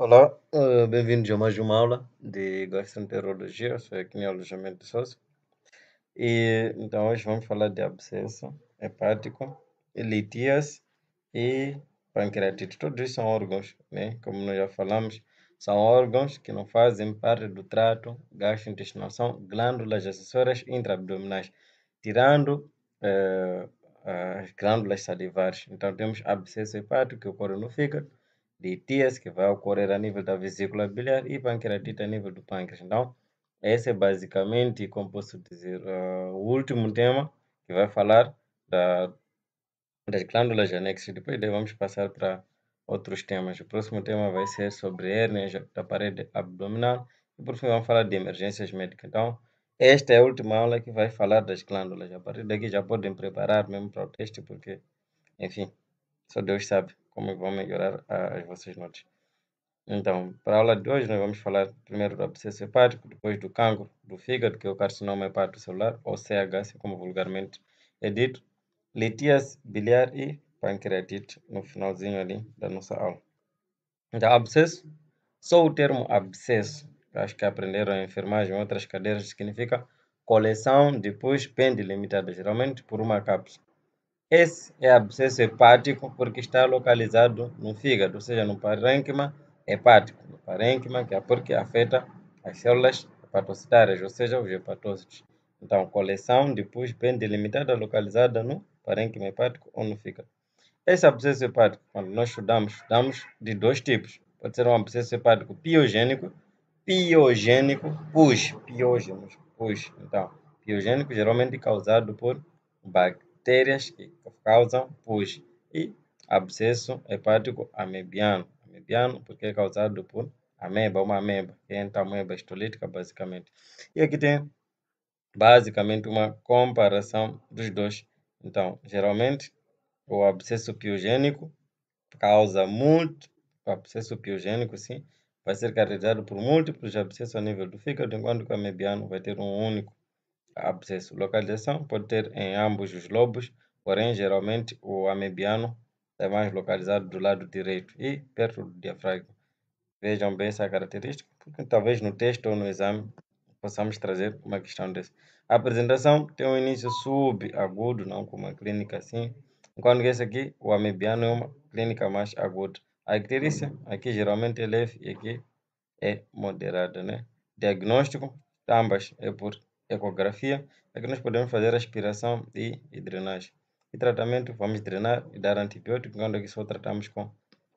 Olá, eh, bem-vindos a mais uma aula de gastroenterologia, sou aqui em alojamento de sócio. E então hoje vamos falar de abscesso hepático, litias e pancreatite. Tudo isso são órgãos, né? Como nós já falamos, são órgãos que não fazem parte do trato gastrointestinal, são glândulas acessórias intraabdominais, tirando eh, as glândulas salivares. Então temos abscesso hepático que ocorre no fígado de TIAS que vai ocorrer a nível da vesícula biliar e pancreatite a nível do pâncreas. Então, esse é basicamente, como posso dizer, uh, o último tema que vai falar da, das glândulas anexas. Depois vamos passar para outros temas. O próximo tema vai ser sobre hérnia da parede abdominal e por fim vamos falar de emergências médicas. Então, esta é a última aula que vai falar das glândulas. A partir daqui já podem preparar mesmo para o teste, porque, enfim, só Deus sabe como vão melhorar as vossas notas. Então, para a aula de hoje, nós vamos falar primeiro do abscesso hepático, depois do cancro do fígado, que é o carcinoma hepático celular, ou CHC, como vulgarmente é dito, litíase biliar e pancreatite, no finalzinho ali da nossa aula. Então, abscesso, só o termo abscesso, acho que aprenderam a enfermagem outras cadeiras, significa coleção de pus bem delimitada, geralmente por uma cápsula. Esse é abscesso hepático porque está localizado no fígado, ou seja, no parênquima hepático, no parênquima, que é porque afeta as células hepatocitárias, ou seja, os hepatócitos. Então, coleção de pus bem delimitada, localizada no parênquima hepático ou no fígado. Esse abscesso hepático, quando nós estudamos, estudamos de dois tipos. Pode ser um abscesso hepático piogênico, piogênico, pus, piógenos, pus. Então, piogênico geralmente causado por bactérias bactérias que causam pus e abscesso hepático amebiano. Amebiano porque é causado por ameba, uma ameba, que é então ameba estolítica basicamente. E aqui tem basicamente uma comparação dos dois. Então, geralmente o abscesso piogênico causa muito, o abscesso piogênico sim, vai ser carregado por múltiplos abscessos a nível do fígado, enquanto que o amebiano vai ter um único abscesso. Localização pode ter em ambos os lobos, porém, geralmente o amebiano é mais localizado do lado direito e perto do diafragma. Vejam bem essa característica, porque talvez no texto ou no exame possamos trazer uma questão dessa. A apresentação tem um início subagudo, não como uma clínica assim, enquanto esse aqui, o amebiano, é uma clínica mais aguda. A icterícia, aqui geralmente é leve e aqui é moderada, né? Diagnóstico, ambas é por ecografia, é que nós podemos fazer aspiração e, e drenagem. E tratamento, vamos drenar e dar antibiótico, quando é que só tratamos com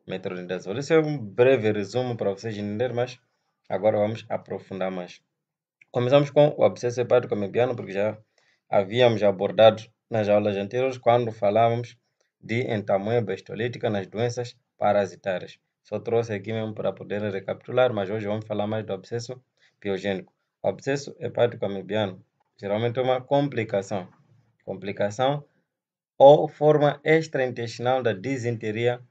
metronidazol. Esse é um breve resumo para vocês entenderem, mas agora vamos aprofundar mais. Começamos com o abscesso hepático amibiano, porque já havíamos abordado nas aulas anteriores, quando falávamos de entamanho bestolítica nas doenças parasitárias. Só trouxe aqui mesmo para poder recapitular, mas hoje vamos falar mais do abscesso piogênico. Abscesso hepático é amebiano, geralmente é uma complicação. Complicação ou forma extraintestinal da disenteria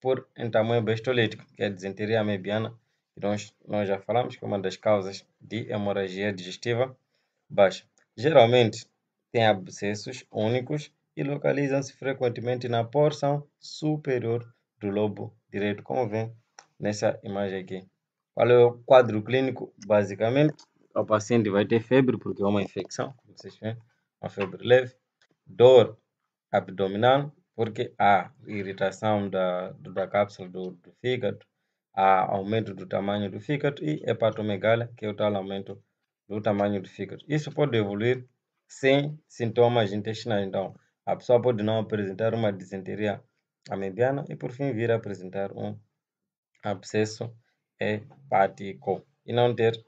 por em tamanho bestolítico, que é a disenteria amebiana, que nós, nós já falamos que é uma das causas de hemorragia digestiva baixa. Geralmente tem abscessos únicos e localizam-se frequentemente na porção superior do lobo direito, como vem nessa imagem aqui. Qual é o quadro clínico, basicamente? o paciente vai ter febre, porque é uma infecção, como vocês veem, uma febre leve, dor abdominal, porque há irritação da, da cápsula do, do fígado, há aumento do tamanho do fígado e hepatomegalia, que é o tal aumento do tamanho do fígado. Isso pode evoluir sem sintomas intestinais, então a pessoa pode não apresentar uma disenteria amebiana e por fim vir a apresentar um abscesso hepático e não ter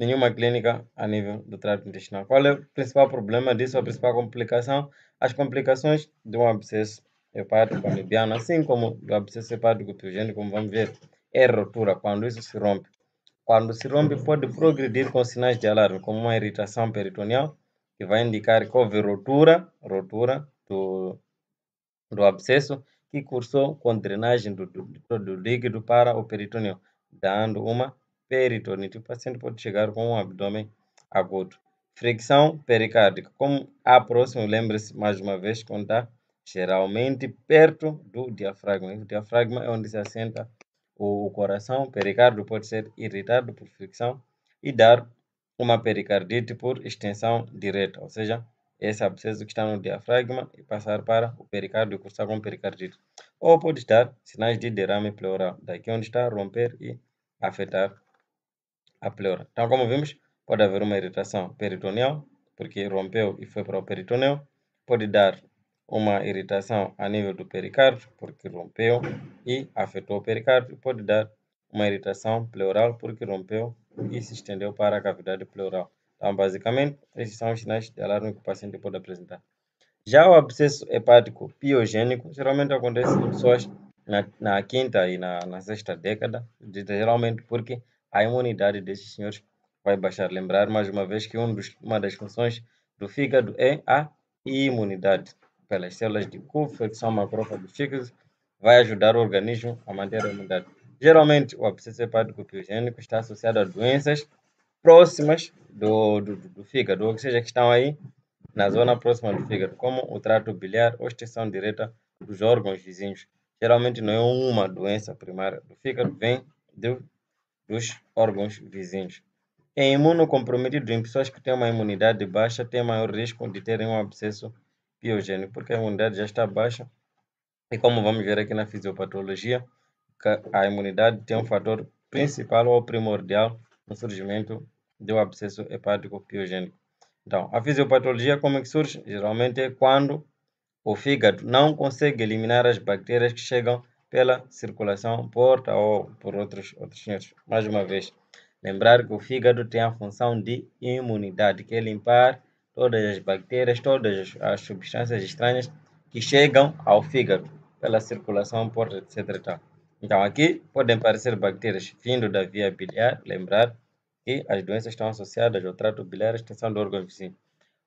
nenhuma clínica a nível do trato intestinal. Qual é o principal problema disso, a principal complicação? As complicações de um abscesso hepático amibiano, assim como do abscesso hepático piogênico, como vamos ver, é rotura, quando isso se rompe. Quando se rompe, pode progredir com sinais de alarme, como uma irritação peritoneal, que vai indicar que houve rotura, rotura do, do abscesso, que cursou com drenagem do, do, do líquido para o peritoneo dando uma peritônito. O paciente pode chegar com um abdômen agudo. Fricção pericárdica. Como a próximo, lembre-se mais uma vez, quando está geralmente perto do diafragma. O diafragma é onde se assenta o coração. O pericárdio pode ser irritado por fricção e dar uma pericardite por extensão direta, ou seja, esse abscesso que está no diafragma e passar para o pericárdio e cursar com pericardite. Ou pode dar sinais de derrame pleural, daqui onde está romper e afetar a pleura. Então, como vimos, pode haver uma irritação peritoneal, porque rompeu e foi para o peritoneu. Pode dar uma irritação a nível do pericárdio, porque rompeu e afetou o pericárdio. Pode dar uma irritação pleural, porque rompeu e se estendeu para a cavidade pleural. Então, basicamente, esses são os sinais de alarme que o paciente pode apresentar. Já o abscesso hepático piogênico geralmente acontece em pessoas na, na quinta e na, na, sexta década, geralmente porque a imunidade desses senhores vai baixar. Lembrar mais uma vez que um dos, uma das funções do fígado é a imunidade pelas células de Kupffer, que são macrófagos do fígado, vai ajudar o organismo a manter a imunidade. Geralmente, o abscesso hepático piogênico está associado a doenças próximas do, do, do fígado, ou seja, que estão aí na zona próxima do fígado, como o trato biliar ou extensão direta dos órgãos vizinhos. Geralmente não é uma doença primária do fígado, vem do dos órgãos vizinhos. É imunocomprometido, em pessoas que têm uma imunidade baixa, tem maior risco de terem um abscesso piogênico, porque a imunidade já está baixa. E como vamos ver aqui na fisiopatologia, a imunidade tem um fator principal ou primordial no surgimento do abscesso hepático piogênico. Então, a fisiopatologia como é que surge? Geralmente é quando o fígado não consegue eliminar as bactérias que chegam pela circulação porta ou por outros, outros senhores. Mais uma vez, lembrar que o fígado tem a função de imunidade, que é limpar todas as bactérias, todas as substâncias estranhas que chegam ao fígado pela circulação porta, etc. Então, aqui podem parecer bactérias vindo da via biliar, lembrar que as doenças estão associadas ao trato biliar, extensão do órgão vizinho,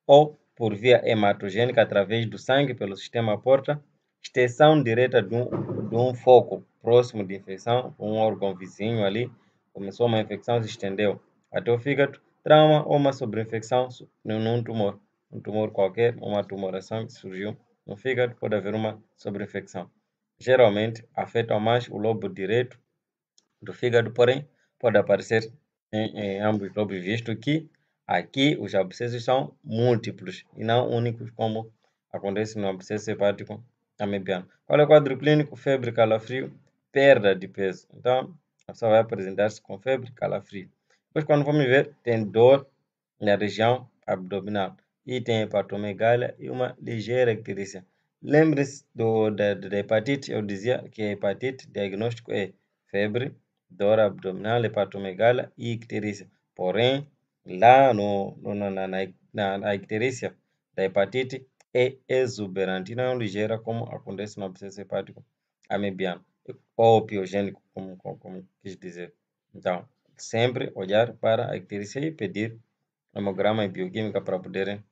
ou por via hematogênica através do sangue pelo sistema porta extensão direta de um, de um foco próximo de infecção, um órgão vizinho ali, começou uma infecção, se estendeu até o fígado, trauma ou uma sobreinfecção num tumor, um tumor qualquer, uma tumoração que surgiu no fígado, pode haver uma sobreinfecção. Geralmente afetam mais o lobo direito do fígado, porém pode aparecer em, em ambos os lobos, visto que aqui os abscessos são múltiplos e não únicos como acontece no abscesso hepático Namibiano. Olha o quadro clínico, febre, calafrio, perda de peso. Então, a pessoa vai apresentar-se com febre, calafrio. Depois, quando vamos ver, tem dor na região abdominal e tem hepatomegalia e uma ligeira icterícia. Lembre-se da, da hepatite, eu dizia que a hepatite, diagnóstico é febre, dor abdominal, hepatomegalia e icterícia. Porém, lá no, no, na, na, na, na icterícia da hepatite, é exuberante e não é ligeira, como acontece no abscesso hepático amebiano ou piogênico, como, como, como quis dizer. Então, sempre olhar para a característica e pedir hemograma e bioquímica para poderem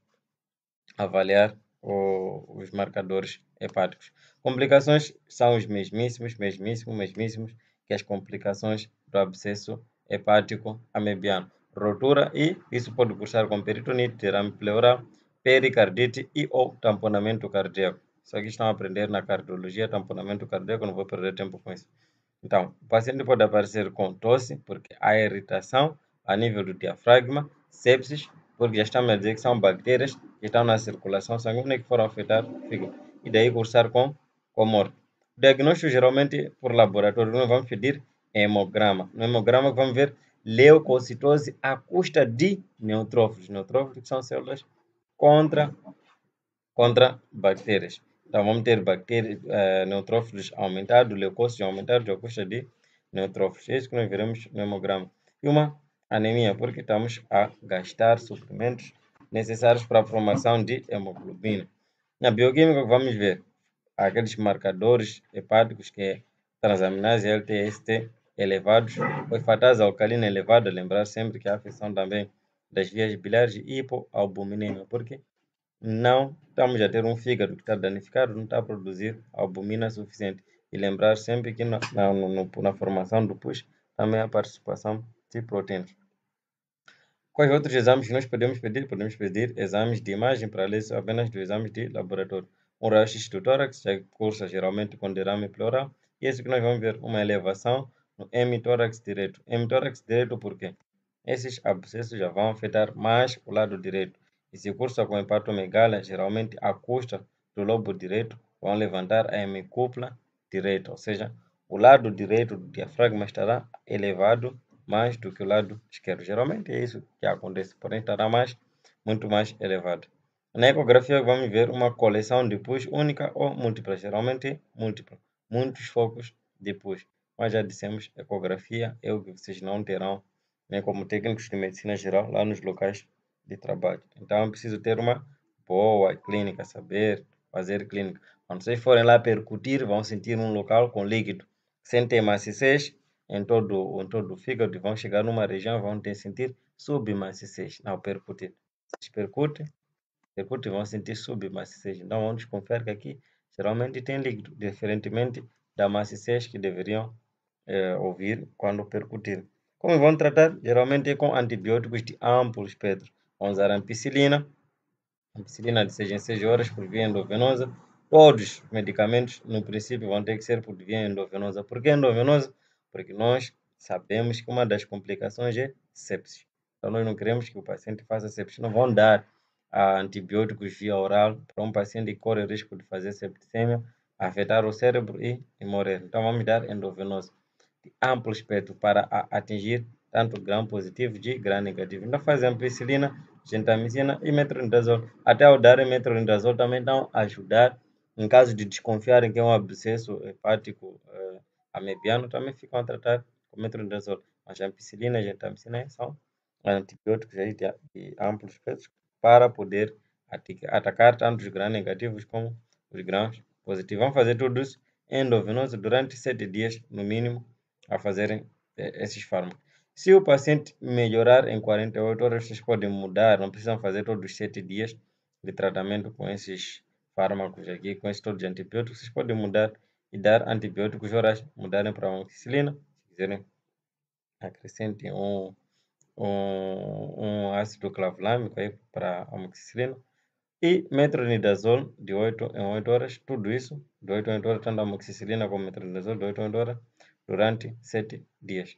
avaliar o, os marcadores hepáticos. Complicações são os mesmíssimos, mesmíssimos, mesmíssimos que as complicações do abscesso hepático amebiano: Rotura e isso pode custar com peritonite, derrame pleural, pericardite e ou tamponamento cardíaco. Só que estão a aprender na cardiologia, tamponamento cardíaco, não vou perder tempo com isso. Então, o paciente pode aparecer com tosse, porque há irritação a nível do diafragma, sepsis, porque já estamos a dizer que são bactérias que estão na circulação sanguínea que foram afetar o fígado, e daí cursar com, com morte. O diagnóstico geralmente por laboratório, nós vamos pedir hemograma. No hemograma vamos ver leucocitose à custa de neutrófilos. Neutrófilos que são células contra, contra bactérias. Então, vamos ter bactérias, uh, neutrófilos aumentados, leucócitos aumentados, a custa de neutrófilos. É isso que nós veremos no hemograma. E uma anemia, porque estamos a gastar suplementos necessários para a formação de hemoglobina. Na bioquímica, vamos ver aqueles marcadores hepáticos que é transaminase LTST elevados, os fatores alcalina elevados, lembrar sempre que a afecção também das vias biliares e hipoalbuminemia, porque não estamos a ter um fígado que está danificado, não está a produzir albumina suficiente. E lembrar sempre que na, na, na formação do pus também há participação de proteínas. Quais outros exames que nós podemos pedir? Podemos pedir exames de imagem para além apenas dos exames de laboratório. Um raio-x do tórax, que cursa geralmente com derrame pleural. E esse que nós vamos ver, uma elevação no M-tórax direito. M-tórax direito por quê? Esses abscessos já vão afetar mais o lado direito e se cursa com hepatomegalia, geralmente a custa do lobo direito vão levantar a hemicúpula direita, ou seja, o lado direito do diafragma estará elevado mais do que o lado esquerdo. Geralmente é isso que acontece, porém estará mais, muito mais elevado. Na ecografia vamos ver uma coleção de pus única ou múltipla, geralmente múltipla, muitos focos de pus. Mas já dissemos, ecografia é o que vocês não terão né, como técnicos de medicina geral, lá nos locais de trabalho. Então, preciso ter uma boa clínica, saber fazer clínica. Quando vocês forem lá percutir, vão sentir um local com líquido. Sentem maciçez em todo, em todo o fígado, vão chegar numa região, vão ter, sentir submaciçez ao percutir. Vocês percutem, percutem, vão sentir submaciçez. Então, vamos desconfiar que aqui geralmente tem líquido, diferentemente da maciçez que deveriam eh, ouvir quando percutir. Como vão tratar? Geralmente é com antibióticos de amplo espectro. Vamos usar ampicilina, ampicilina de 6 em 6 horas por via endovenosa. Todos os medicamentos, no princípio, vão ter que ser por via endovenosa. Por que endovenosa? Porque nós sabemos que uma das complicações é sepsis. Então, nós não queremos que o paciente faça sepsis. Não vão dar ah, antibióticos via oral para um paciente que corre risco de fazer septicemia, afetar o cérebro e, e morrer. Então, vamos dar endovenosa amplos amplo espectro para atingir tanto gram positivo de gram negativo. Então, faz ampicilina, gentamicina e metronidazol. Até ao dar metronidazol também dão ajudar em caso de desconfiar em que é um abscesso hepático eh, amebiano, também ficam a tratar com metronidazol. Mas a ampicilina e gentamicina é são antibióticos aí de, de amplo espectro para poder atacar tanto os grãos negativos como os grãos positivos. Vamos fazer tudo isso endovenoso durante sete dias no mínimo a fazerem é, esses fármacos. Se o paciente melhorar em 48 horas, vocês podem mudar, não precisam fazer todos os 7 dias de tratamento com esses fármacos aqui, com todo de antibióticos, vocês podem mudar e dar antibióticos orais, mudarem para amoxicilina, se quiserem acrescentem um, um, um ácido clavulâmico aí para amoxicilina e metronidazol de 8 em 8 horas, tudo isso, de 8 em 8 horas, tanto a amoxicilina como metronidazol de 8 em 8 horas, durante sete dias.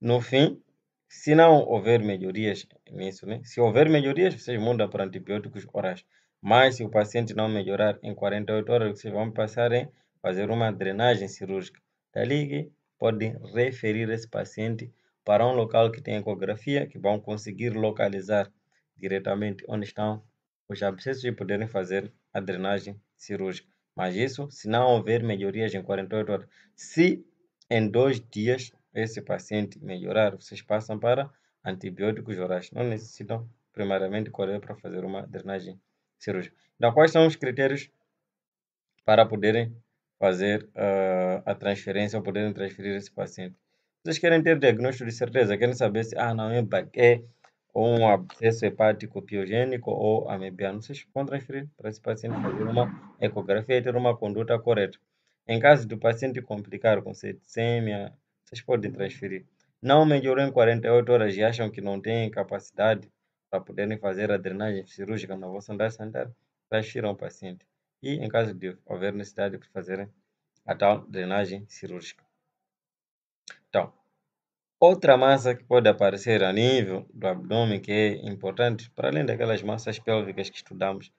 No fim, se não houver melhorias nisso, né? se houver melhorias, vocês mudam para antibióticos orais. Mas se o paciente não melhorar em 48 horas, vocês vão passar a fazer uma drenagem cirúrgica. Da ligue, pode referir esse paciente para um local que tem ecografia, que vão conseguir localizar diretamente onde estão os abscessos e poderem fazer a drenagem cirúrgica. Mas isso se não houver melhorias em 48 horas. Se em dois dias, esse paciente melhorar, vocês passam para antibióticos orais. Não necessitam, primariamente, correr para fazer uma drenagem cirúrgica. Então, quais são os critérios para poderem fazer uh, a transferência ou poderem transferir esse paciente? Vocês querem ter diagnóstico de certeza, querem saber se ah, não é, é um abscesso hepático piogênico ou amebiano? Vocês vão transferir para esse paciente fazer uma ecografia e ter uma conduta correta. Em caso do paciente complicar com septicemia, vocês podem transferir. Não melhorou em 48 horas e acham que não têm capacidade para poderem fazer a drenagem cirúrgica na vossa andar, sanitária, transfiram o paciente. E, em caso de houver necessidade de fazerem a tal drenagem cirúrgica. Então, outra massa que pode aparecer a nível do abdômen que é importante, para além daquelas massas pélvicas que estudamos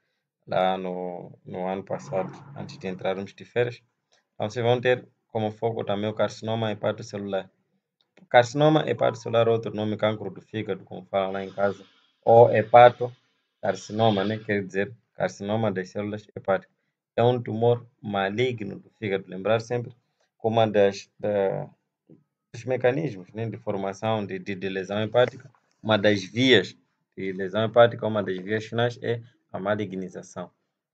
lá no, no ano passado, antes de entrarmos de férias, então, vocês vão ter como foco também o carcinoma hepatocelular. celular carcinoma hepatocelular, outro nome, cancro do fígado, como falam lá em casa, ou hepatocarcinoma, né? quer dizer carcinoma das células hepáticas. É um tumor maligno do fígado. Lembrar sempre como uma das, da, dos mecanismos né? de formação de, de, de lesão hepática, uma das vias de lesão hepática, uma das vias finais é a malignização.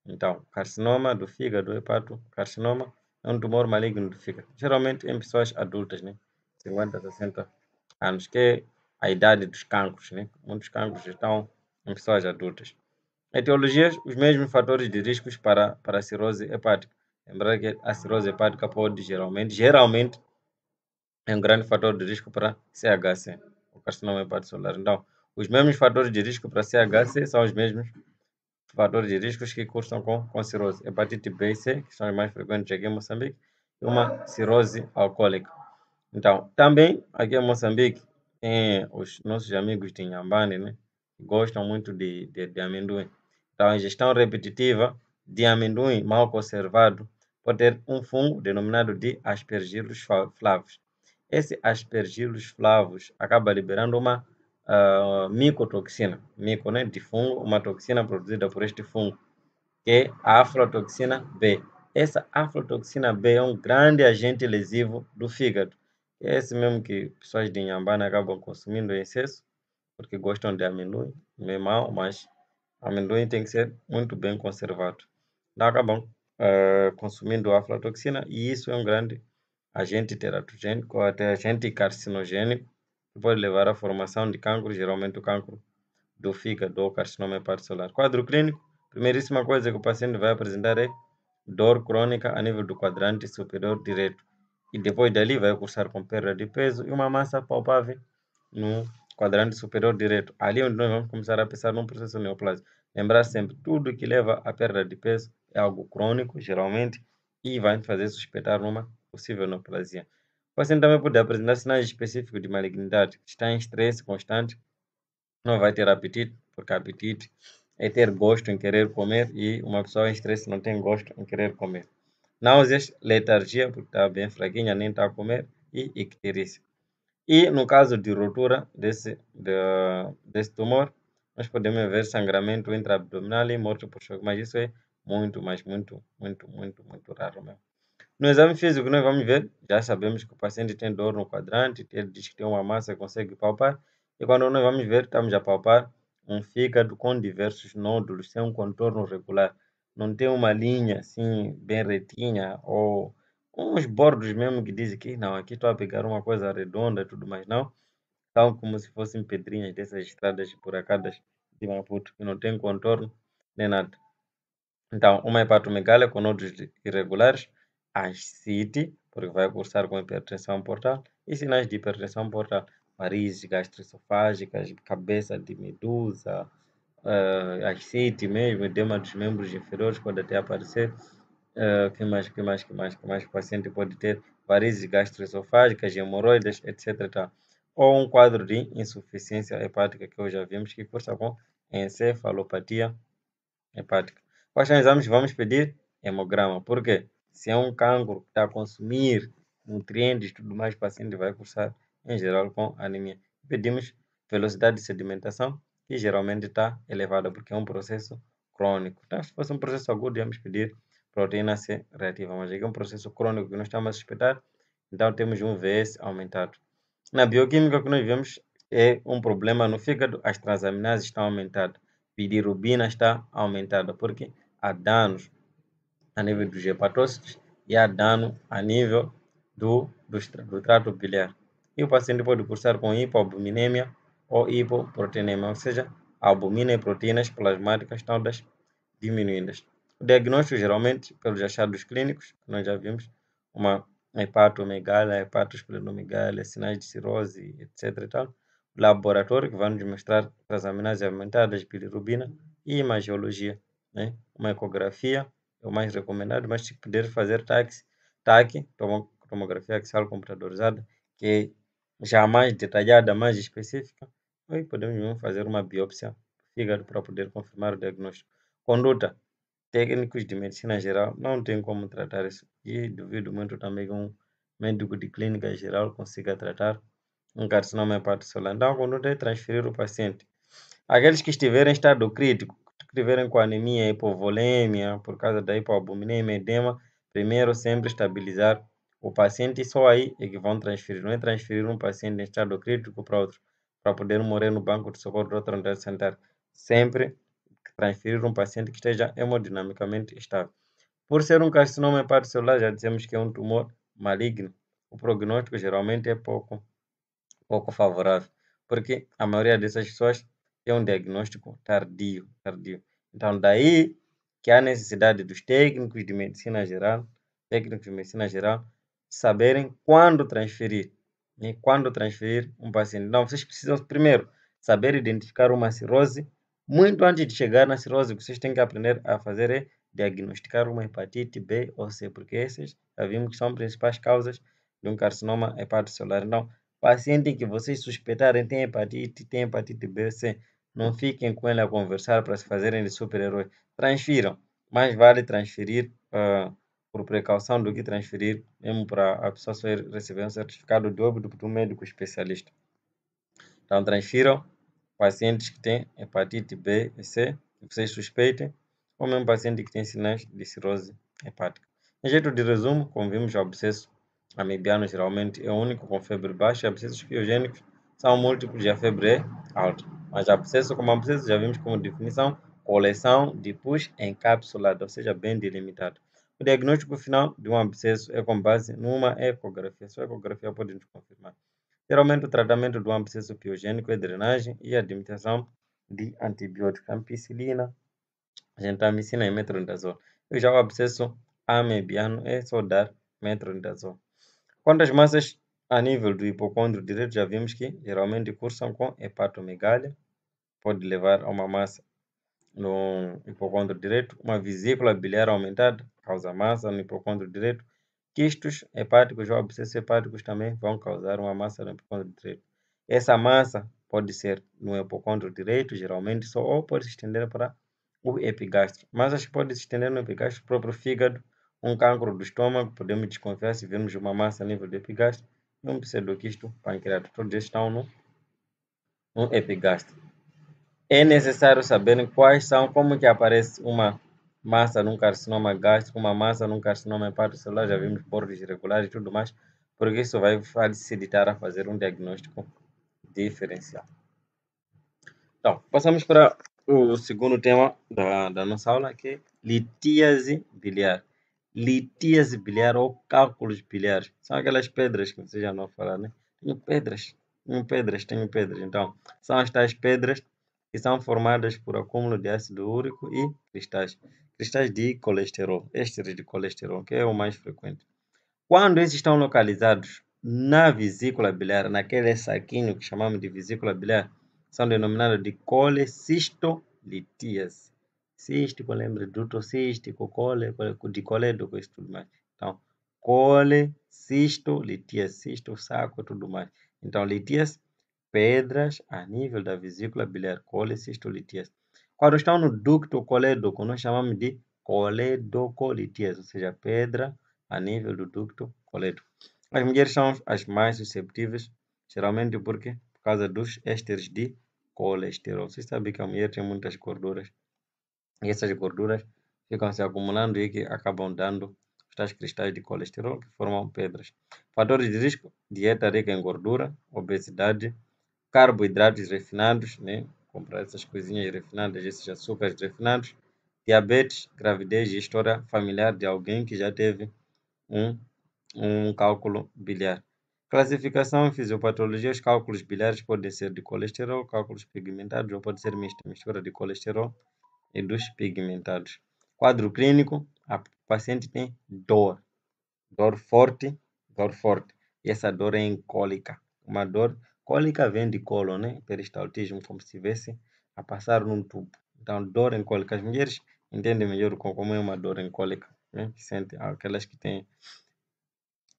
Então, carcinoma do fígado, hepato, carcinoma é um tumor maligno que fica. geralmente em pessoas adultas né 50 60 anos que a idade dos cancros né muitos cancros estão em pessoas adultas etiologias os mesmos fatores de riscos para para a cirrose hepática lembrar que a cirrose hepática pode geralmente geralmente é um grande fator de risco para CHC o carcinoma solar. então os mesmos fatores de risco para CHC são os mesmos fatores de riscos que cursam com, com cirrose, hepatite B e C, que são as mais frequentes aqui em Moçambique, e uma cirrose alcoólica. Então, também aqui em Moçambique, tem os nossos amigos de Inhambane, né? Gostam muito de, de, de amendoim. Então, a ingestão repetitiva de amendoim mal conservado pode ter um fungo denominado de aspergillus flavus. Esse aspergillus flavus acaba liberando uma uh, micotoxina, mico né, de fungo, uma toxina produzida por este fungo, que é a aflatoxina B. Essa aflatoxina B é um grande agente lesivo do fígado. É esse mesmo que pessoas de Inhambana acabam consumindo em excesso, porque gostam de amendoim, não é mal, mas amendoim tem que ser muito bem conservado. Então acabam uh, consumindo aflatoxina e isso é um grande agente teratogênico, até agente carcinogênico, pode levar à formação de cancro, geralmente o cancro do fígado ou carcinoma hepático solar. Quadro clínico, primeiríssima coisa que o paciente vai apresentar é dor crônica a nível do quadrante superior direito. E depois dali vai cursar com perda de peso e uma massa palpável no quadrante superior direito. Ali onde nós vamos começar a pensar num processo neoplásico. Lembrar sempre, tudo que leva à perda de peso é algo crônico, geralmente, e vai fazer suspeitar uma possível neoplasia paciente também pode apresentar sinais específicos de malignidade, está em estresse constante, não vai ter apetite, porque apetite é ter gosto em querer comer e uma pessoa em estresse não tem gosto em querer comer. Náuseas, letargia, porque está bem fraguinha, nem está a comer, e icterícia. E no caso de rotura desse, de, desse tumor, nós podemos ver sangramento intraabdominal e morte por choque, mas isso é muito, mas muito, muito, muito, muito raro mesmo. No exame físico, nós né? vamos ver, já sabemos que o paciente tem dor no quadrante, ele diz que tem uma massa, consegue palpar, e quando nós vamos ver, estamos a palpar um fígado com diversos nódulos, sem um contorno regular. Não tem uma linha assim, bem retinha, ou uns bordos mesmo que dizem que não, aqui estou a pegar uma coisa redonda e tudo mais, não. São como se fossem pedrinhas dessas estradas buracadas de Maputo, que não tem contorno nem nada. Então, uma hepatomegalia com nódulos irregulares, ascite, porque vai cursar com hipertensão portal, e sinais de hipertensão portal, varizes gastroesofágicas, cabeça de medusa, uh, eh, ascite mesmo, edema dos membros inferiores pode até aparecer. Uh, que mais, que mais, que mais, que mais o paciente pode ter? Varizes gastroesofágicas, hemorroidas, etc. Tá? Ou um quadro de insuficiência hepática que hoje já vimos que cursa com encefalopatia hepática. Quais são os exames vamos pedir? Hemograma. Por quê? Se é um cancro que está a consumir nutrientes e tudo mais, o paciente vai cursar, em geral, com anemia. Pedimos velocidade de sedimentação, que geralmente está elevada, porque é um processo crônico. Então, se fosse um processo agudo, íamos pedir proteína C reativa, mas aqui é um processo crônico que nós estamos a suspeitar, então temos um VS aumentado. Na bioquímica, o que nós vemos é um problema no fígado, as transaminases estão aumentadas, bilirubina está aumentada, porque há danos a nível dos hepatócitos e há dano a nível do, do, do trato biliar. E o paciente pode cursar com hipoalbuminemia ou hipoproteinemia, ou seja, albumina e proteínas plasmáticas todas diminuídas. O diagnóstico geralmente, pelos achados clínicos, nós já vimos, uma hepatomegalia, hepatosplenomegalia, sinais de cirrose, etc. tal. laboratório que vai nos mostrar transaminases aumentadas, bilirubina e imagiologia, né? uma ecografia é o mais recomendado, mas se puder fazer TAC, TAC tomografia axial computadorizada, que é já mais detalhada, mais específica, aí podemos fazer uma biópsia do fígado para poder confirmar o diagnóstico. Conduta. Técnicos de medicina geral não tem como tratar isso. E duvido muito também que um médico de clínica geral consiga tratar um carcinoma hepatocelular. Então, a conduta é transferir o paciente. Aqueles que estiverem em estado crítico, escreverem com anemia, hipovolemia por causa da hipoalbuminemia, edema, primeiro sempre estabilizar o paciente e só aí é que vão transferir. Não é transferir um paciente em estado crítico para outro, para poder morrer no banco de socorro do outro andar sanitário. Sempre transferir um paciente que esteja hemodinamicamente estável. Por ser um carcinoma celular, já dizemos que é um tumor maligno. O prognóstico geralmente é pouco, pouco favorável, porque a maioria dessas pessoas é um diagnóstico tardio, tardio. Então, daí que há necessidade dos técnicos de medicina geral, técnicos de medicina geral, saberem quando transferir, né? quando transferir um paciente. Então, vocês precisam, primeiro, saber identificar uma cirrose. Muito antes de chegar na cirrose, o que vocês têm que aprender a fazer é diagnosticar uma hepatite B ou C, porque essas já vimos que são as principais causas de um carcinoma hepatocelular. Então, Paciente que vocês suspeitarem tem hepatite, tem hepatite B, C, não fiquem com ele a conversar para se fazerem de super-herói. Transfiram. Mais vale transferir uh, por precaução do que transferir mesmo para a pessoa receber um certificado de óbito do médico especialista. Então, transfiram pacientes que têm hepatite B e C, que vocês suspeitem, ou mesmo paciente que tem sinais de cirrose hepática. Em jeito de resumo, como vimos, o abscesso Amebiano geralmente é único com febre baixa e abscessos piogênicos são múltiplos e a febre é alta. Mas abscesso como abscesso já vimos como definição coleção de pus encapsulada, ou seja, bem delimitado. O diagnóstico final de um abscesso é com base numa ecografia. Só ecografia pode nos confirmar. Geralmente, o tratamento do abscesso piogênico é drenagem e administração de antibióticos, ampicilina, gentamicina e metronidazol. E já o abscesso amebiano é só dar metronidazol quando as massas a nível do hipocôndrio direito já vimos que geralmente cursam com hepatomegalia, pode levar a uma massa no hipocôndrio direito, uma vesícula biliar aumentada causa massa no hipocôndrio direito, quistos hepáticos ou abscessos hepáticos também vão causar uma massa no hipocôndrio direito. Essa massa pode ser no hipocôndrio direito, geralmente só, ou pode se estender para o epigastro. Mas acho que pode se estender no epigastro, próprio fígado, um cancro do estômago, podemos desconfiar se vemos uma massa a nível do epigastro e um pseudoquisto pancreático. Todos estão no, no epigastro. É necessário saber quais são, como que aparece uma massa num carcinoma gástrico, uma massa num carcinoma celular já vimos poros irregulares e tudo mais, porque isso vai facilitar a fazer um diagnóstico diferencial. Então, passamos para o segundo tema da, da nossa aula, que é litíase biliar litias biliares ou cálculos biliares São aquelas pedras que vocês já não falaram, né? Tenho pedras, tenho pedras, tenho pedras. Então, são estas pedras que são formadas por acúmulo de ácido úrico e cristais. Cristais de colesterol, ésteres de colesterol, que é o mais frequente. Quando esses estão localizados na vesícula biliar, naquele saquinho que chamamos de vesícula biliar, são denominados de colecistolitíase cístico, eu lembro de duto cístico, cole, de cole do isso tudo mais. Então, cole, cisto, litias, cisto, saco, tudo mais. Então, litias, pedras a nível da vesícula biliar, cole, cisto, litias. Quando estão no ducto colédoco, nós chamamos de coledocolitíase, ou seja, pedra a nível do ducto colédoco. As mulheres são as mais susceptíveis, geralmente porque por causa dos ésteres de colesterol. Você sabe que a mulher tem muitas gorduras e essas gorduras ficam se acumulando e que dando os tais cristais de colesterol que formam pedras. Fatores de risco: dieta rica em gordura, obesidade, carboidratos refinados, né? comprar essas coisinhas refinadas, esses açúcares refinados, diabetes, gravidez e história familiar de alguém que já teve um, um cálculo biliar. Classificação em fisiopatologia, os cálculos biliares podem ser de colesterol, cálculos pigmentados ou pode ser mista, mistura de colesterol e dos pigmentados. Quadro clínico, a paciente tem dor, dor forte, dor forte. E essa dor é em cólica. Uma dor cólica vem de colo, né? Peristaltismo, como se tivesse a passar num tubo. Então, dor em cólica. As mulheres entendem melhor como é uma dor em cólica, né? sente aquelas que têm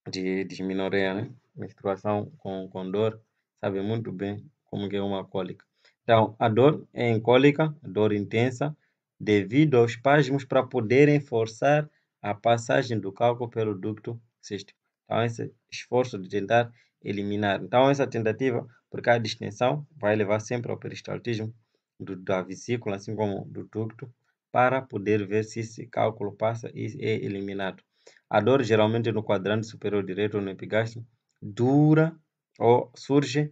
de disminoreia, né? Menstruação com, com dor, sabem muito bem como que é uma cólica. Então, a dor é em cólica, dor intensa, devido aos pasmos para poderem forçar a passagem do cálculo pelo ducto cístico. Então, esse esforço de tentar eliminar. Então, essa tentativa, por causa da distensão, vai levar sempre ao peristaltismo do, da vesícula, assim como do ducto, para poder ver se esse cálculo passa e é eliminado. A dor, geralmente no quadrante superior direito ou no epigastro, dura ou surge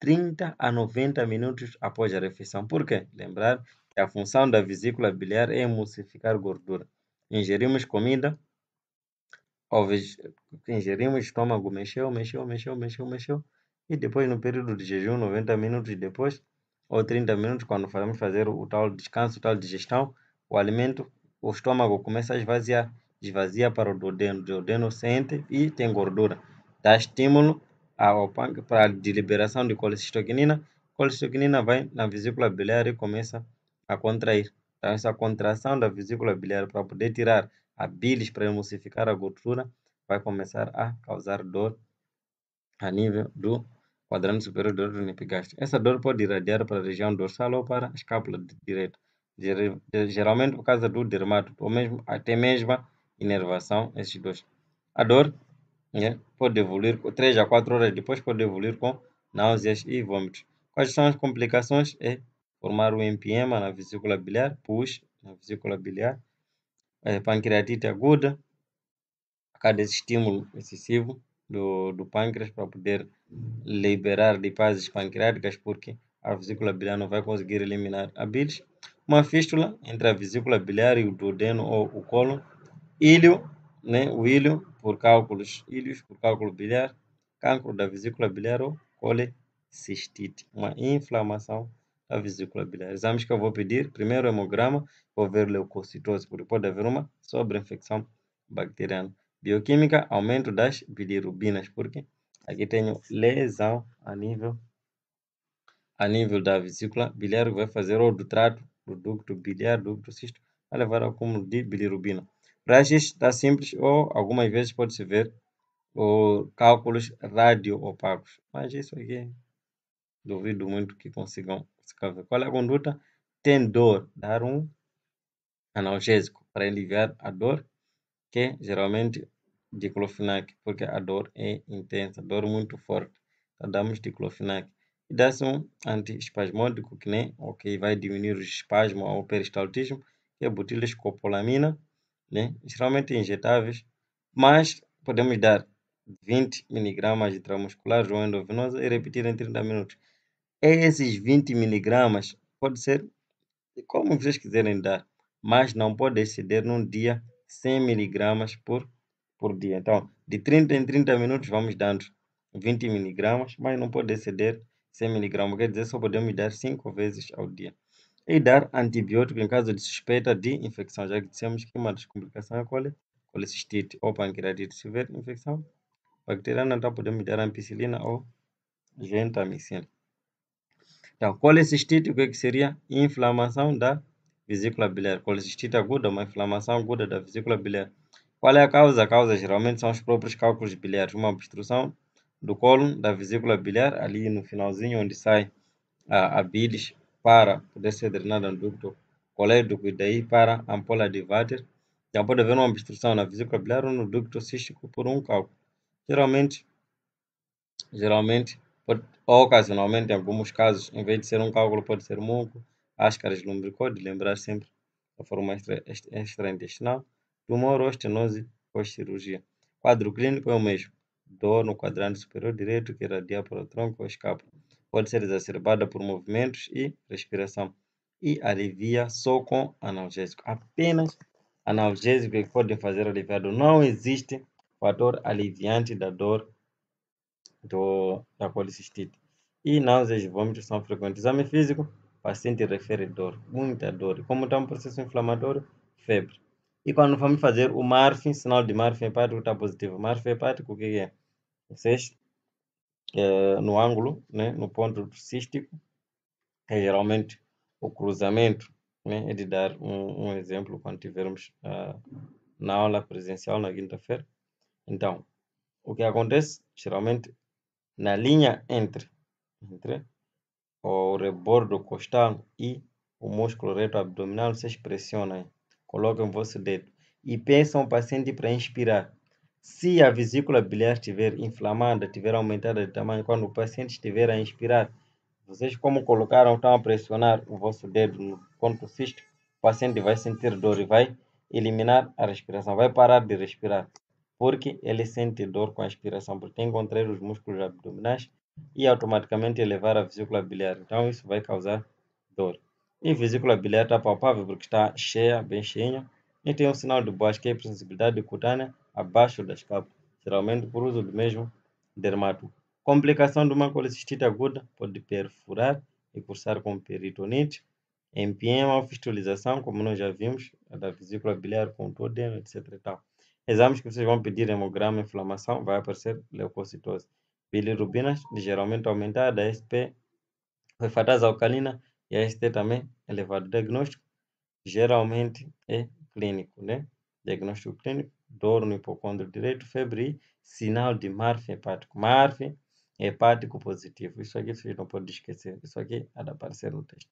30 a 90 minutos após a refeição. Por quê? Lembrar a função da vesícula biliar é emulsificar gordura. Ingerimos comida, ou ingerimos estômago, mexeu, mexeu, mexeu, mexeu, mexeu, e depois no período de jejum, 90 minutos depois, ou 30 minutos, quando fazemos fazer o tal descanso, o tal digestão, o alimento, o estômago começa a esvaziar, esvazia para o duodeno, o duodeno sente e tem gordura. Dá estímulo ao pâncreas para a deliberação de colecistoquinina, colecistoquinina vai na vesícula biliar e começa a a contrair. Então, essa contração da vesícula biliar para poder tirar a bilis para emulsificar a gordura vai começar a causar dor a nível do quadrante superior do nervo epigastro. Essa dor pode irradiar para a região dorsal ou para a escápula direita, geralmente por causa do dermato ou mesmo até mesmo inervação, esses dois. A dor né, pode evoluir 3 a 4 horas depois, pode evoluir com náuseas e vômitos. Quais são as complicações? É formar o empiema na vesícula biliar, pus na vesícula biliar, é, pancreatite aguda, a cada estímulo excessivo do, do pâncreas para poder liberar lipases pancreáticas, porque a vesícula biliar não vai conseguir eliminar a bilis. Uma fístula entre a vesícula biliar e o duodeno ou o colo. Ilho, né, o ilho por cálculos, ilhos por cálculo biliar, cancro da vesícula biliar ou colecistite, uma inflamação a vesícula biliar. Exames que eu vou pedir, primeiro hemograma, vou ver leucocitose, porque pode haver uma sobreinfecção bacteriana. Bioquímica, aumento das bilirubinas, porque aqui tenho lesão a nível, a nível da vesícula biliar, que vai fazer ou do trato, do ducto biliar, ducto cisto, a levar ao acúmulo de bilirubina. Rachis está tá simples ou algumas vezes pode-se ver ou cálculos radioopacos. Mas isso aqui duvido muito que consigam qual é a conduta? Tem dor, dar um analgésico para aliviar a dor, que geralmente diclofenac, porque a dor é intensa, dor muito forte. Então damos diclofenac. E dá-se um antiespasmódico, que nem, ok, vai diminuir o espasmo ou peristaltismo, que é butiliscopolamina, né? geralmente injetáveis, mas podemos dar 20 miligramas intramusculares ou endovenosa e repetir em 30 minutos. É esses 20 miligramas pode ser como vocês quiserem dar, mas não pode exceder num dia 100 miligramas por, por dia. Então, de 30 em 30 minutos vamos dando 20 miligramas, mas não pode exceder 100 miligramas, quer dizer, só podemos dar 5 vezes ao dia. E dar antibiótico em caso de suspeita de infecção, já que dissemos que uma das complicações é coli, colicistite ou pancreatite. Se houver infecção bacteriana, então podemos dar ampicilina ou gentamicina. Então, colecistite, o é que, seria? Inflamação da vesícula biliar. Colecistite aguda, uma inflamação aguda da vesícula biliar. Qual é a causa? A causa geralmente são os próprios cálculos biliares, uma obstrução do colo da vesícula biliar, ali no finalzinho onde sai a, a bilis para poder ser drenada no ducto colédoco e daí para a ampola de váter. Então pode haver uma obstrução na vesícula biliar ou no ducto cístico por um cálculo. Geralmente, geralmente ocasionalmente, em alguns casos, em vez de ser um cálculo, pode ser muco, áscaras lumbricode, lembrar sempre da forma extraintestinal, tumor ou pós-cirurgia. Quadro clínico é o mesmo, dor no quadrante superior direito que irradia para o tronco ou escapa. Pode ser exacerbada por movimentos e respiração e alivia só com analgésico. Apenas analgésico é que podem fazer aliviar Não existe fator aliviante da dor do, da policistite. E náuseas e vômitos são frequentes. Exame físico, paciente refere dor, muita dor. Como está um processo inflamatório, febre. E quando vamos fazer o Marfin, sinal de Marfin hepático está positivo. Marfin hepático, o que é? Vocês, é, no ângulo, né, no ponto cístico, é geralmente o cruzamento. Né, é de dar um, um exemplo quando tivermos uh, na aula presencial na quinta-feira. Então, o que acontece, geralmente, na linha entre, entre o rebordo costal e o músculo reto abdominal, vocês colocam o vosso dedo e pensam o paciente para inspirar. Se a vesícula biliar estiver inflamada, estiver aumentada de tamanho, quando o paciente estiver a inspirar, vocês como colocaram, estão a pressionar o vosso dedo no ponto cístico, o paciente vai sentir dor e vai eliminar a respiração, vai parar de respirar porque ele sente dor com a aspiração, porque tem que contrair os músculos abdominais e automaticamente elevar a vesícula biliar. Então, isso vai causar dor. E a vesícula biliar está palpável porque está cheia, bem cheinha, e tem um sinal de boas que é a sensibilidade cutânea abaixo das capas, geralmente por uso do mesmo dermato. Complicação de uma colicistite aguda pode perfurar e cursar com peritonite, empiema ou fistulização, como nós já vimos, da vesícula biliar com todo, etc. E tal. Exames que vocês vão pedir, hemograma, inflamação, vai aparecer leucocitose. Bilirubinas, geralmente aumentada, ASP, refatase alcalina e AST também elevado. Diagnóstico geralmente é clínico, né? Diagnóstico clínico, dor no hipocôndrio direito, febre sinal de marfim hepático. Marfim hepático positivo. Isso aqui vocês não podem esquecer. Isso aqui há de aparecer no texto.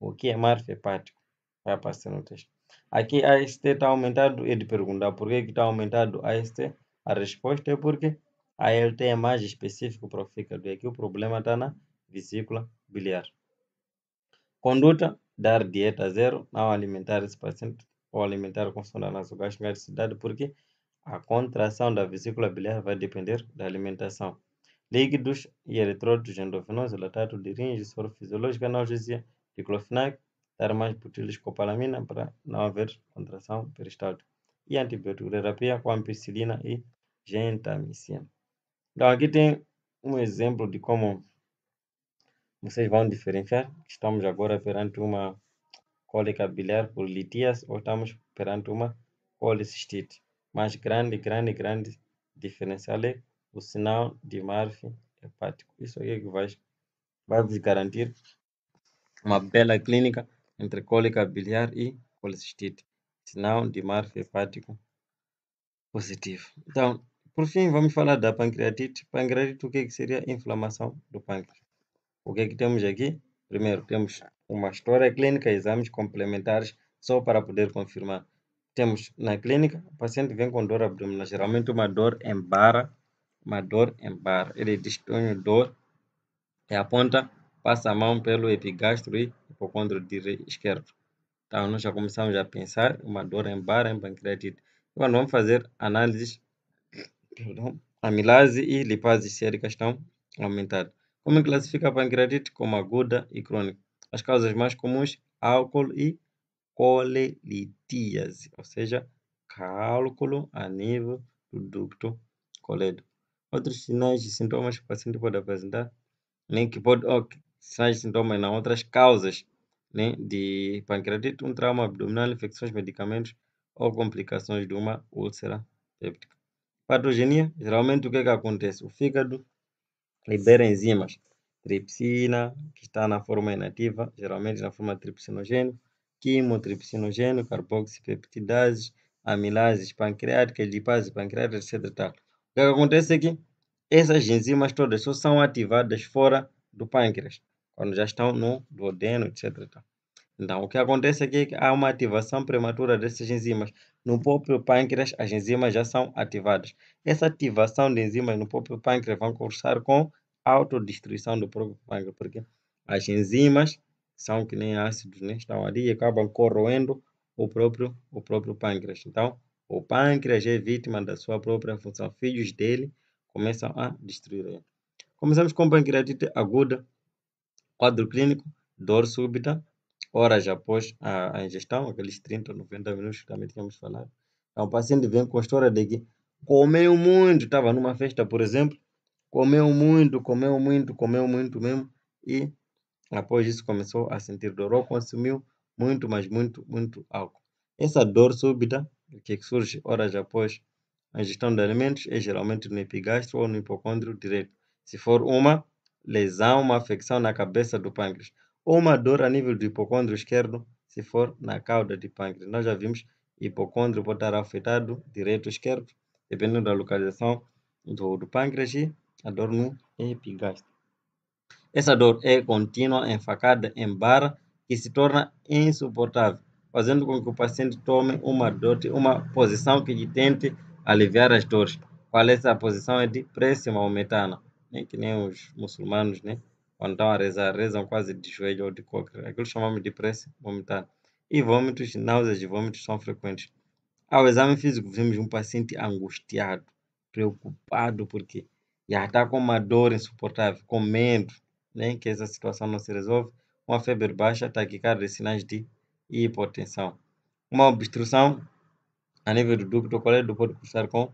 O que é marfim hepático? Vai aparecer no texto. Aqui a AST está aumentado é de perguntar por que está aumentado a AST. A resposta é porque a ALT é mais específico para o fígado. E aqui o problema está na vesícula biliar. Conduta, dar dieta zero, não alimentar esse paciente ou alimentar com sonda nasogastrointestinal porque a contração da vesícula biliar vai depender da alimentação. Líquidos e eletrólitos endovenosos, latato de rins, soro fisiológico, analgesia, diclofenac, dar mais butilis para não haver contração peristáltica. E antibiótico terapia com ampicilina e gentamicina. Então, aqui tem um exemplo de como vocês vão diferenciar. Estamos agora perante uma cólica biliar por litias ou estamos perante uma colicistite. Mas grande, grande, grande diferencial é o sinal de Marfan hepático. Isso aí é que vai, vai vos garantir uma bela clínica entre cólica biliar e policistite. Sinal de marca hepático positivo. Então, por fim, vamos falar da pancreatite. Pancreatite, o que, seria a inflamação do pâncreas? O que, que temos aqui? Primeiro, temos uma história clínica, exames complementares, só para poder confirmar. Temos na clínica, o paciente vem com dor abdominal, geralmente uma dor em barra, uma dor em barra. Ele diz que tem dor, e aponta, passa a mão pelo epigastro e hipocôndrio direito esquerdo. Então, nós já começamos a pensar uma dor em barra, em pancreatite. Quando vamos fazer análises, perdão, amilase e lipase séricas estão aumentadas. Como é classifica a pancreatite? Como aguda e crônica. As causas mais comuns, álcool e colelitíase, ou seja, cálculo a nível do ducto coledo. Outros sinais e sintomas que o paciente pode apresentar, nem que pode, sinais e sintomas não, outras causas né, de pancreatite, um trauma abdominal, infecções, medicamentos ou complicações de uma úlcera péptica. Patogenia, geralmente o que, é que acontece? O fígado libera enzimas, tripsina, que está na forma inativa, geralmente na forma tripsinogênio, quimotripsinogênio, carboxipeptidases, amilases pancreáticas, lipases pancreáticas, etc. Tal. O que, é que acontece é que essas enzimas todas só são ativadas fora do pâncreas quando já estão no duodeno, etc. Então, o que acontece aqui é que há uma ativação prematura dessas enzimas. No próprio pâncreas, as enzimas já são ativadas. Essa ativação de enzimas no próprio pâncreas vai cursar com autodestruição do próprio pâncreas, porque as enzimas são que nem ácidos, né? estão ali e acabam corroendo o próprio, o próprio pâncreas. Então, o pâncreas é vítima da sua própria função. Filhos dele começam a destruir. Começamos com pancreatite aguda quadro clínico, dor súbita, horas após a, a ingestão, aqueles 30 ou 90 minutos que também tínhamos falado. Então, é o paciente vem com a história de que comeu muito, estava numa festa, por exemplo, comeu muito, comeu muito, comeu muito mesmo, e após isso começou a sentir dor, ou consumiu muito, mas muito, muito álcool. Essa dor súbita, é que surge horas após a ingestão de alimentos, é geralmente no epigastro ou no hipocôndrio direito Se for uma, lesão, uma afecção na cabeça do pâncreas, ou uma dor a nível do hipocôndrio esquerdo, se for na cauda de pâncreas. Nós já vimos hipocôndrio pode estar afetado direito ou esquerdo, dependendo da localização do, do pâncreas e a dor no epigastro. Essa dor é contínua, enfacada em barra, que se torna insuportável, fazendo com que o paciente tome uma dor, uma posição que lhe tente aliviar as dores. Qual é essa posição? É de pressão aumentana né? que nem os muçulmanos, né? quando estão a rezar, rezam quase de joelho ou de cócora. Aquilo chamamos de prece vomitar. E vômitos, náuseas de vômitos são frequentes. Ao exame físico, vimos um paciente angustiado, preocupado, porque já está com uma dor insuportável, com medo né, que essa situação não se resolve, uma febre baixa, taquicardia sinais de hipotensão. Uma obstrução a nível do ducto colédoco pode cursar com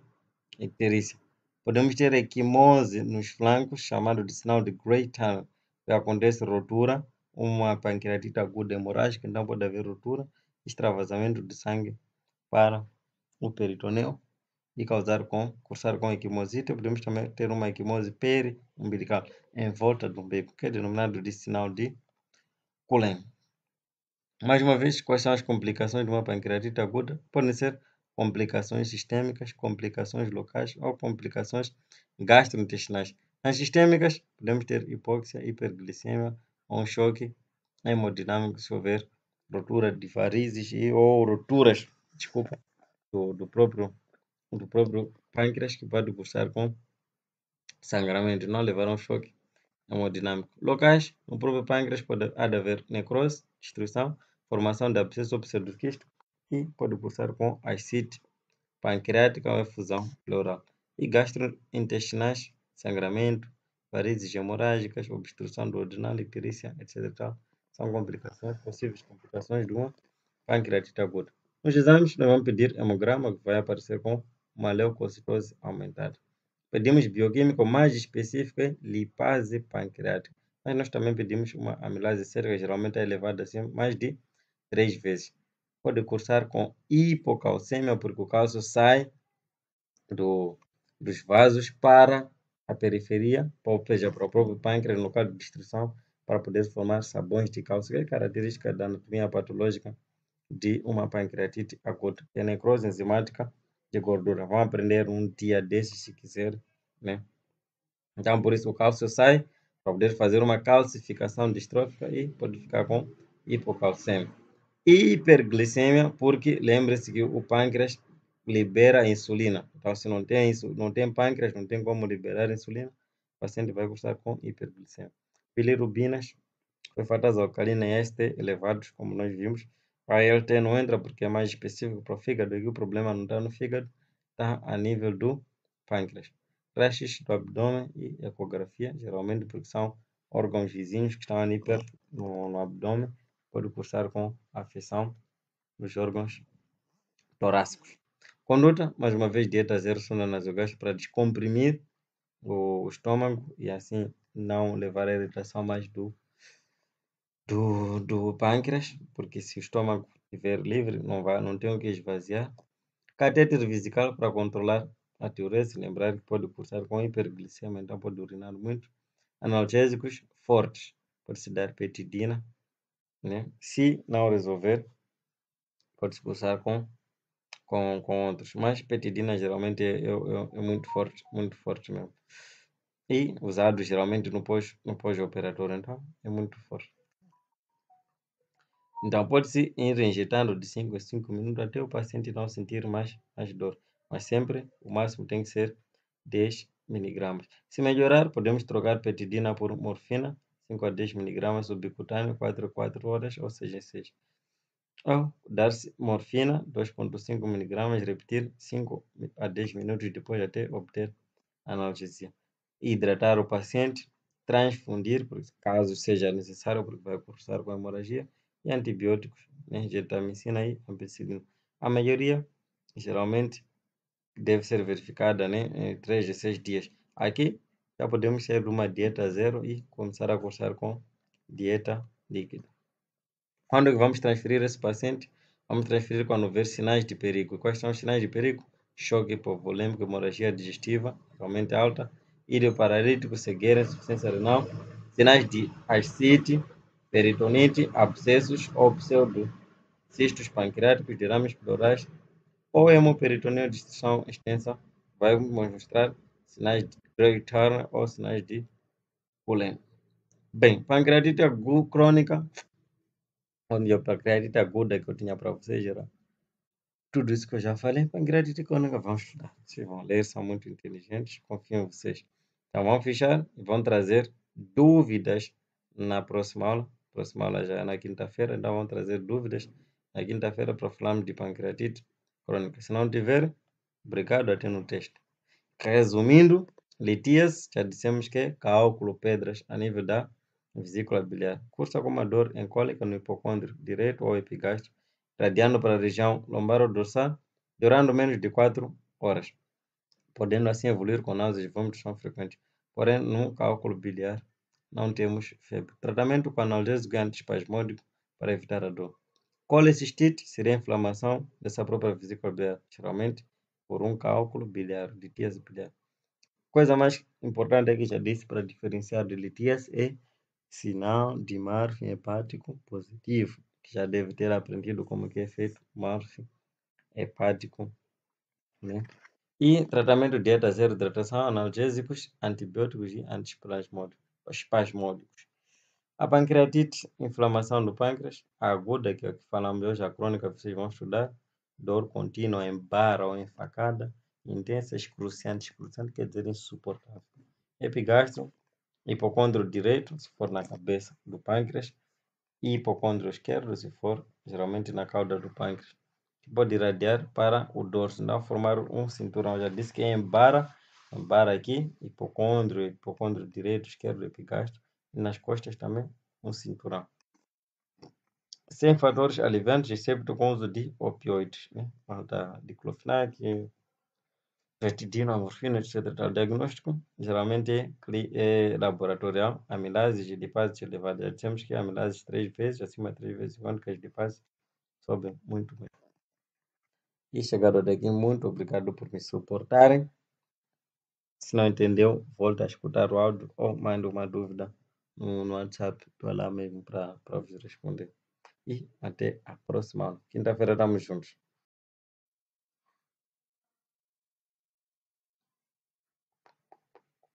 icterícia. Podemos ter equimose nos flancos, chamado de sinal de Greater, que acontece rotura, uma pancreatite aguda hemorrágica, então pode haver rotura, extravasamento de sangue para o peritoneu e causar com, cursar com equimosite. Podemos também ter uma equimose periumbilical em volta do umbigo, que é denominado de sinal de Cullen. Mais uma vez, quais são as complicações de uma pancreatite aguda? Podem ser complicações sistêmicas, complicações locais ou complicações gastrointestinais. Nas sistêmicas, podemos ter hipóxia, hiperglicemia ou um choque hemodinâmico se houver rotura de varizes e, ou roturas desculpa, do, do, próprio, do próprio pâncreas que pode cursar com sangramento, não levarão choque hemodinâmico. Locais, no próprio pâncreas pode haver necrose, destruição, formação de abscesso ou pseudoquisto, e pode cursar com ascite pancreática ou efusão pleural e gastrointestinais, sangramento, varizes hemorrágicas, obstrução do adrenal, icterícia, etc. são complicações, possíveis complicações de uma pancreatite aguda. Nos exames, nós vamos pedir hemograma, que vai aparecer com uma leucocitose aumentada. Pedimos bioquímico mais específico, lipase pancreática. Mas nós também pedimos uma amilase cerca, geralmente é elevada assim, mais de três vezes pode cursar com hipocalcemia, porque o cálcio sai do, dos vasos para a periferia, ou seja, para o próprio pâncreas, no local de destruição, para poder formar sabões de cálcio, que é característica da anatomia patológica de uma pancreatite aguda, que é necrose enzimática de gordura. Vamos aprender um dia desses, se quiser, né? Então, por isso o cálcio sai, para poder fazer uma calcificação distrófica e pode ficar com hipocalcemia hiperglicemia, porque lembre-se que o pâncreas libera insulina. Então, se não tem, não tem pâncreas, não tem como liberar insulina, o paciente vai gostar com hiperglicemia. Bilirubinas, fosfatas alcalina e este elevados, como nós vimos. A ALT não entra porque é mais específico para o fígado, e o problema não está no fígado, está a nível do pâncreas. Crashes do abdômen e ecografia, geralmente porque são órgãos vizinhos que estão a perto no, no abdômen pode cursar com afecção nos órgãos torácicos. Conduta, mais uma vez, dieta zero sonda nasogastro para descomprimir o estômago e assim não levar a irritação mais do, do, do pâncreas, porque se o estômago estiver livre, não, vai, não tem o que esvaziar. Catéter vesical para controlar a teorese, lembrar que pode cursar com hiperglicemia, então pode urinar muito. Analgésicos fortes, pode se dar petidina, né? Se não resolver, pode expulsar com, com, com outros. Mas petidina geralmente é, é, é, é muito forte, muito forte mesmo. E usado geralmente no pós, no pós então é muito forte. Então pode-se ir injetando de 5 a 5 minutos até o paciente não sentir mais, mais dor. Mas sempre o máximo tem que ser 10 miligramas. Se melhorar, podemos trocar petidina por morfina 5 a 10 miligramas subcutâneo 4 a 4 horas ou seja, em 6. Ou dar morfina 2,5 miligramas, repetir 5 a 10 minutos depois até obter analgesia. Hidratar o paciente, transfundir, caso seja necessário, porque vai cursar com hemorragia, e antibióticos, né? getamicina e ampicilina. A maioria, geralmente, deve ser verificada né, em 3 a 6 dias. Aqui já podemos sair de uma dieta zero e começar a cursar com dieta líquida. Quando vamos transferir esse paciente? Vamos transferir quando houver sinais de perigo. Quais são os sinais de perigo? Choque hipovolêmico, hemorragia digestiva realmente alta, ídio paralítico, cegueira, insuficiência renal, sinais de ascite, peritonite, abscessos ou pseudocistos pancreáticos, derames pleurais ou hemoperitoneo de extensão extensa. Vamos mostrar sinais greater ou sinais de Cullen. Bem, pancreatite aguda crônica, onde a pancreatite aguda que eu tinha para vocês gerar. Tudo isso que eu já falei, pancreatite crônica, vão estudar. Vocês vão ler, são muito inteligentes, confio em vocês. Então vão fechar e vão trazer dúvidas na próxima aula. Próxima aula já é na quinta-feira, então vão trazer dúvidas na quinta-feira para falarmos de pancreatite crônica. Se não tiver, obrigado, até no texto. Resumindo, litias, já dissemos que é cálculo, pedras a nível da vesícula biliar. Cursa como a dor em cólica no hipocôndrio direito ou epigastro, radiando para a região lombar ou dorsal, durando menos de 4 horas, podendo assim evoluir com náuseas e vômitos são frequentes. Porém, no cálculo biliar, não temos febre. Tratamento com analgésico e antispasmódico para evitar a dor. Colecistite seria a inflamação dessa própria vesícula biliar, geralmente por um cálculo biliar, de tias biliar. Coisa mais importante é que já disse para diferenciar de litias é sinal de Marfim hepático positivo, que já deve ter aprendido como que é feito Marfim hepático, né? E tratamento de dieta zero hidratação, analgésicos, antibióticos e antiespasmódicos. A pancreatite, inflamação do pâncreas, a aguda, que é o que falamos hoje, a crônica, vocês vão estudar dor contínua em barra ou em facada, intensa, excruciante, excruciante quer dizer insuportável. Epigastro, hipocôndrio direito, se for na cabeça do pâncreas, e hipocôndrio esquerdo, se for geralmente na cauda do pâncreas, que pode irradiar para o dorso, não formar um cinturão. já disse que é em barra, em barra aqui, hipocôndrio, hipocôndrio direito, esquerdo, epigastro, e nas costas também um cinturão sem fatores alivantes, excepto com uso de opioides, né? da diclofenac, retidina, morfina, etc. O diagnóstico geralmente é laboratorial, amilases de lipase elevadas. Já dissemos que amilases três vezes, acima de três vezes, quando que as lipases sobem muito bem. E chegado daqui, muito obrigado por me suportarem. Se não entendeu, volta a escutar o áudio ou manda uma dúvida no, no WhatsApp, estou lá mesmo para vos responder e até a próxima aula. Quinta-feira estamos juntos.